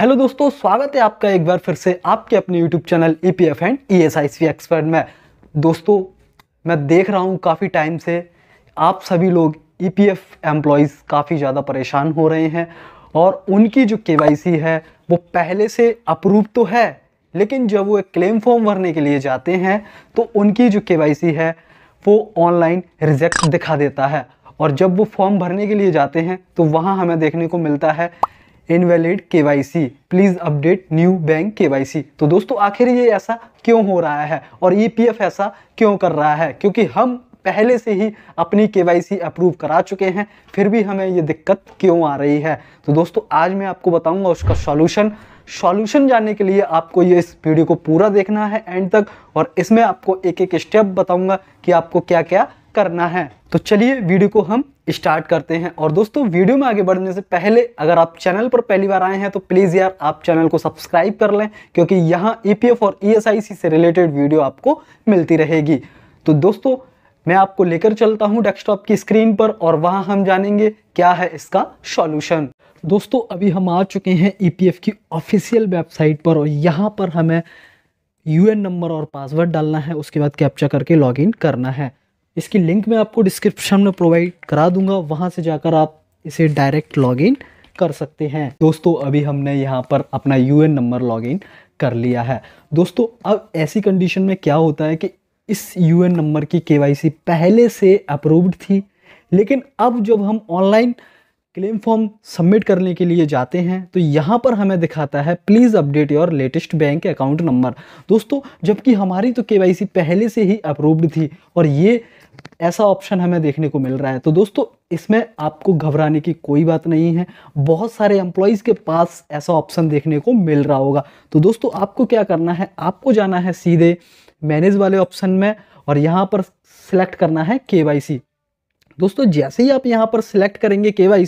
hello दोस्तों स्वागत है आपका एक बार फिर से आपके अपने YouTube channel E P F and E S I C expert में दोस्तों मैं देख रहा हूँ काफ़ी टाइम से आप सभी लोग E e P F employees काफ़ी ज़्यादा परेशान हो रहे हैं और उनकी जो के वाई सी है वो पहले से अप्रूव तो है लेकिन जब वो एक क्लेम फॉर्म भरने के लिए जाते हैं तो उनकी जो के वाई सी है वो ऑनलाइन रिजेक्ट दिखा देता है और जब वो फॉर्म भरने के लिए जाते हैं तो वहाँ हमें देखने को मिलता है इनवैलिड सी प्लीज अपडेट न्यू बैंक सी तो दोस्तों आखिर ये ऐसा क्यों हो रहा है और एफ ऐसा क्यों कर रहा है क्योंकि हम पहले से ही अपनी के अप्रूव करा चुके हैं फिर भी हमें ये दिक्कत क्यों आ रही है तो दोस्तों आज मैं आपको बताऊंगा उसका सॉल्यूशन सॉल्यूशन जानने के लिए आपको ये इस वीडियो को पूरा देखना है एंड तक और इसमें आपको एक एक स्टेप बताऊंगा कि आपको क्या क्या करना है तो चलिए वीडियो को हम स्टार्ट करते हैं और दोस्तों वीडियो में आगे बढ़ने से पहले अगर आप चैनल पर पहली बार आए हैं तो प्लीज़ यार आप चैनल को सब्सक्राइब कर लें क्योंकि यहाँ ई e और ई e से रिलेटेड वीडियो आपको मिलती रहेगी तो दोस्तों मैं आपको लेकर चलता हूं डेस्कटॉप की स्क्रीन पर और वहां हम जानेंगे क्या है इसका सॉल्यूशन दोस्तों अभी हम आ चुके हैं ईपीएफ e की ऑफिशियल वेबसाइट पर और यहाँ पर हमें यूएन नंबर और पासवर्ड डालना है उसके बाद कैप्चा करके लॉगिन करना है इसकी लिंक मैं आपको डिस्क्रिप्शन में प्रोवाइड करा दूंगा वहाँ से जाकर आप इसे डायरेक्ट लॉगिन कर सकते हैं दोस्तों अभी हमने यहाँ पर अपना यूएन नंबर लॉगिन कर लिया है दोस्तों अब ऐसी कंडीशन में क्या होता है कि इस यूएन नंबर की केवाईसी पहले से अप्रूव्ड थी लेकिन अब जब हम ऑनलाइन क्लेम फॉर्म सबमिट करने के लिए जाते हैं तो यहाँ पर हमें दिखाता है please update your latest bank account number दोस्तों जबकि हमारी तो के पहले से ही अप्रूव्ड थी और ये ऐसा ऑप्शन हमें देखने को मिल रहा है तो दोस्तों इसमें आपको घबराने की कोई बात नहीं है बहुत सारे एम्प्लॉयज़ के पास ऐसा ऑप्शन देखने को मिल रहा होगा तो दोस्तों आपको क्या करना है आपको जाना है सीधे मैनेज वाले ऑप्शन में और यहाँ पर सिलेक्ट करना है के दोस्तों जैसे ही आप यहाँ पर सिलेक्ट करेंगे के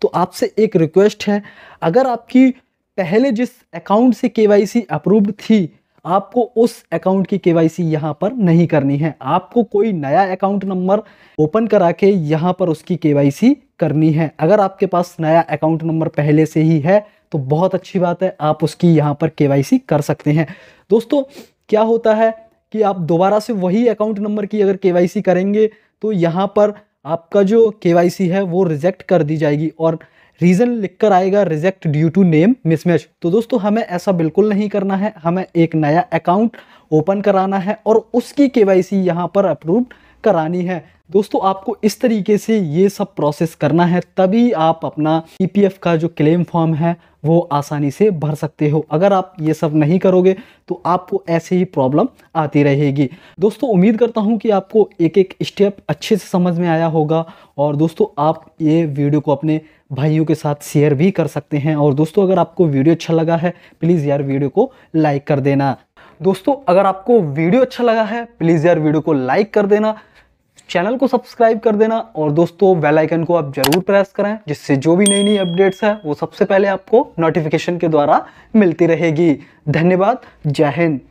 तो आपसे एक रिक्वेस्ट है अगर आपकी पहले जिस अकाउंट से के अप्रूव्ड थी आपको उस अकाउंट की केवाईसी यहां पर नहीं करनी है आपको कोई नया अकाउंट नंबर ओपन करा के यहां पर उसकी केवाईसी करनी है अगर आपके पास नया अकाउंट नंबर पहले से ही है तो बहुत अच्छी बात है आप उसकी यहाँ पर केवाईसी कर सकते हैं दोस्तों क्या होता है कि आप दोबारा से वही अकाउंट नंबर की अगर के करेंगे तो यहाँ पर आपका जो के है वो रिजेक्ट कर दी जाएगी और रीज़न लिखकर आएगा reject due to name mismatch तो दोस्तों हमें ऐसा बिल्कुल नहीं करना है हमें एक नया अकाउंट ओपन कराना है और उसकी के वाई सी यहाँ पर अप्रूव करानी है दोस्तों आपको इस तरीके से ये सब प्रोसेस करना है तभी आप अपना ई e का जो क्लेम फॉर्म है वो आसानी से भर सकते हो अगर आप ये सब नहीं करोगे तो आपको ऐसे ही प्रॉब्लम आती रहेगी दोस्तों उम्मीद करता हूँ कि आपको एक एक स्टेप अच्छे से समझ में आया होगा और दोस्तों आप ये वीडियो को अपने भाइयों के साथ शेयर भी कर सकते हैं और दोस्तों अगर आपको वीडियो अच्छा लगा है प्लीज़ यार वीडियो को लाइक कर देना दोस्तों अगर आपको वीडियो अच्छा लगा है प्लीज़ यार वीडियो को लाइक कर देना चैनल को सब्सक्राइब कर देना और दोस्तों बेल आइकन को आप जरूर प्रेस करें जिससे जो भी नई नई अपडेट्स है वो सबसे पहले आपको नोटिफिकेशन के द्वारा मिलती रहेगी धन्यवाद जय हिंद